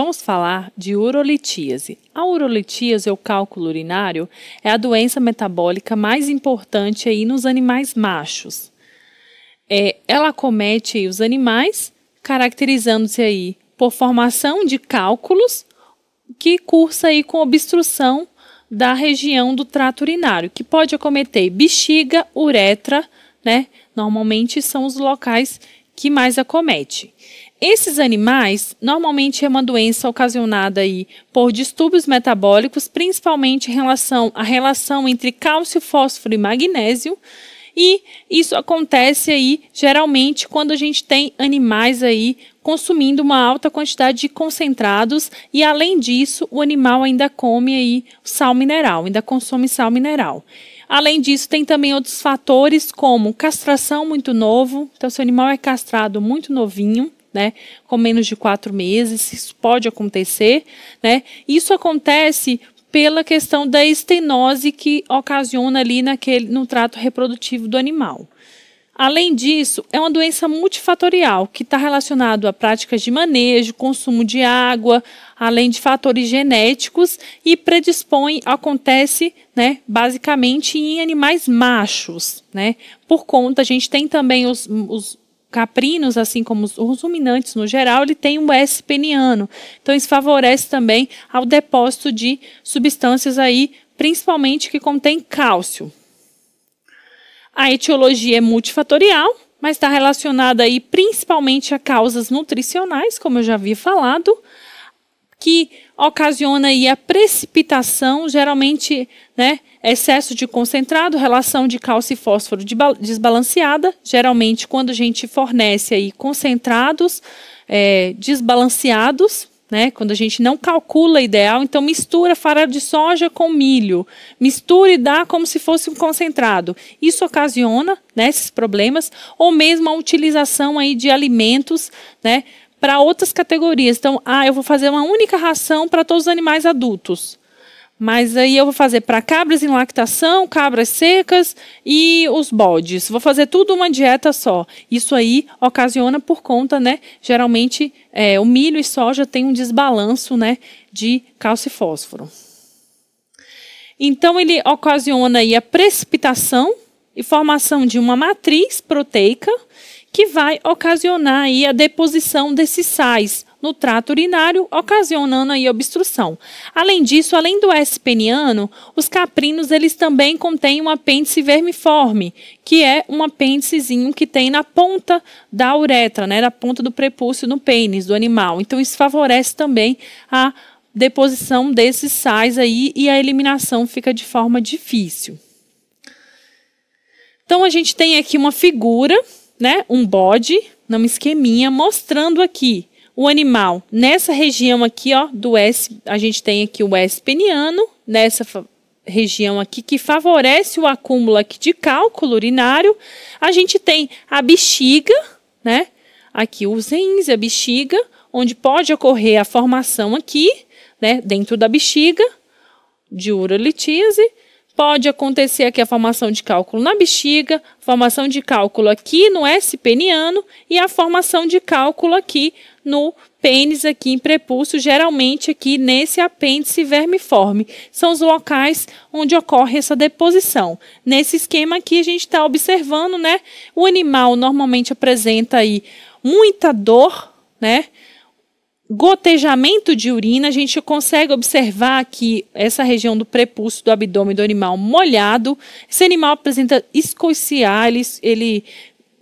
Vamos falar de urolitíase. A urolitíase, ou cálculo urinário, é a doença metabólica mais importante aí nos animais machos. É, ela acomete os animais, caracterizando-se aí por formação de cálculos que cursa aí com obstrução da região do trato urinário, que pode acometer bexiga, uretra, né? Normalmente são os locais que mais acomete. Esses animais normalmente é uma doença ocasionada aí por distúrbios metabólicos, principalmente em relação à relação entre cálcio, fósforo e magnésio. E isso acontece aí geralmente quando a gente tem animais aí consumindo uma alta quantidade de concentrados e além disso, o animal ainda come aí sal mineral, ainda consome sal mineral. Além disso, tem também outros fatores como castração muito novo, então se o animal é castrado muito novinho, né? Com menos de quatro meses, isso pode acontecer, né? Isso acontece pela questão da estenose que ocasiona ali naquele, no trato reprodutivo do animal. Além disso, é uma doença multifatorial que está relacionada a práticas de manejo, consumo de água, além de fatores genéticos e predispõe, acontece, né, basicamente em animais machos, né? Por conta, a gente tem também os, os caprinos, assim como os, os ruminantes no geral, ele tem um S peniano. Então, isso favorece também ao depósito de substâncias aí, principalmente que contém cálcio. A etiologia é multifatorial, mas está relacionada aí principalmente a causas nutricionais, como eu já havia falado, que ocasiona aí a precipitação, geralmente, né, excesso de concentrado, relação de cálcio e fósforo desbalanceada, geralmente quando a gente fornece aí concentrados é, desbalanceados, né, quando a gente não calcula ideal, então mistura farelo de soja com milho, mistura e dá como se fosse um concentrado. Isso ocasiona né, esses problemas, ou mesmo a utilização aí de alimentos, né, para outras categorias. Então, ah, eu vou fazer uma única ração para todos os animais adultos. Mas aí eu vou fazer para cabras em lactação, cabras secas e os bodes. Vou fazer tudo uma dieta só. Isso aí ocasiona por conta, né? Geralmente é, o milho e soja tem um desbalanço, né? De cálcio e fósforo. Então ele ocasiona aí a precipitação e formação de uma matriz proteica que vai ocasionar aí a deposição desses sais no trato urinário, ocasionando aí obstrução. Além disso, além do S. peniano, os caprinos eles também contêm um apêndice vermiforme, que é um apêndicezinho que tem na ponta da uretra, né, da ponta do prepúcio no pênis do animal. Então isso favorece também a deposição desses sais aí e a eliminação fica de forma difícil. Então a gente tem aqui uma figura né, um bode, uma esqueminha, mostrando aqui o animal. Nessa região aqui, ó, do S, a gente tem aqui o S peniano, nessa região aqui que favorece o acúmulo aqui de cálculo urinário. A gente tem a bexiga, né? Aqui os rins, a bexiga, onde pode ocorrer a formação aqui, né, dentro da bexiga, de urolitise pode acontecer aqui a formação de cálculo na bexiga, formação de cálculo aqui no S peniano e a formação de cálculo aqui no pênis, aqui em prepúcio, geralmente aqui nesse apêndice vermiforme. São os locais onde ocorre essa deposição. Nesse esquema aqui a gente está observando, né? O animal normalmente apresenta aí muita dor, né? gotejamento de urina, a gente consegue observar aqui essa região do prepúcio do abdômen do animal molhado, esse animal apresenta escoiciar, ele, ele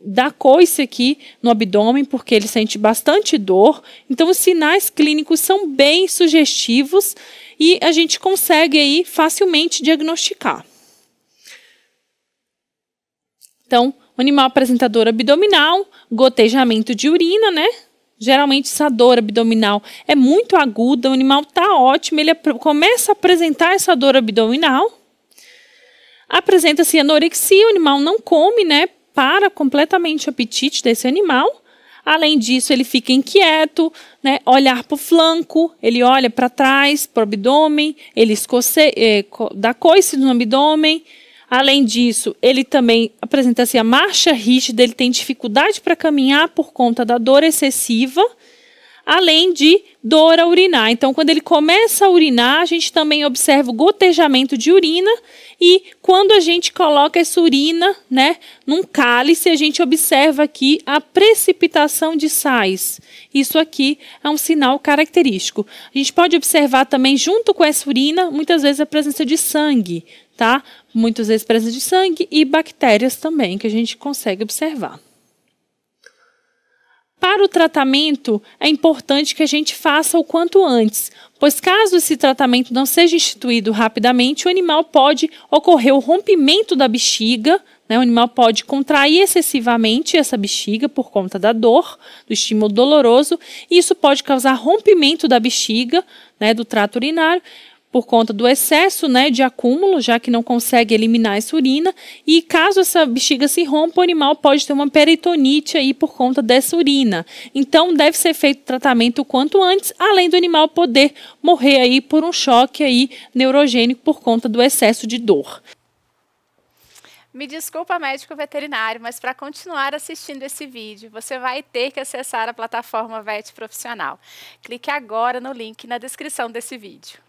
dá coice aqui no abdômen porque ele sente bastante dor. Então os sinais clínicos são bem sugestivos e a gente consegue aí facilmente diagnosticar. Então, o animal apresentador abdominal, gotejamento de urina, né? Geralmente essa dor abdominal é muito aguda, o animal está ótimo, ele começa a apresentar essa dor abdominal, apresenta-se anorexia, o animal não come, né? Para completamente o apetite desse animal. Além disso, ele fica inquieto, né? Olhar para o flanco, ele olha para trás, para o abdômen, ele escoce, eh, dá coice no abdômen, Além disso, ele também apresenta-se a marcha rígida, ele tem dificuldade para caminhar por conta da dor excessiva além de dor a urinar. Então, quando ele começa a urinar, a gente também observa o gotejamento de urina e quando a gente coloca essa urina, né, num cálice, a gente observa aqui a precipitação de sais. Isso aqui é um sinal característico. A gente pode observar também junto com essa urina, muitas vezes a presença de sangue, tá? Muitas vezes presença de sangue e bactérias também que a gente consegue observar. Para o tratamento, é importante que a gente faça o quanto antes, pois caso esse tratamento não seja instituído rapidamente, o animal pode ocorrer o rompimento da bexiga, né? o animal pode contrair excessivamente essa bexiga por conta da dor, do estímulo doloroso, e isso pode causar rompimento da bexiga, né, do trato urinário, por conta do excesso né, de acúmulo, já que não consegue eliminar essa urina. E caso essa bexiga se rompa, o animal pode ter uma peritonite aí por conta dessa urina. Então, deve ser feito tratamento o quanto antes, além do animal poder morrer aí por um choque aí neurogênico por conta do excesso de dor. Me desculpa, médico veterinário, mas para continuar assistindo esse vídeo, você vai ter que acessar a plataforma Vet Profissional. Clique agora no link na descrição desse vídeo.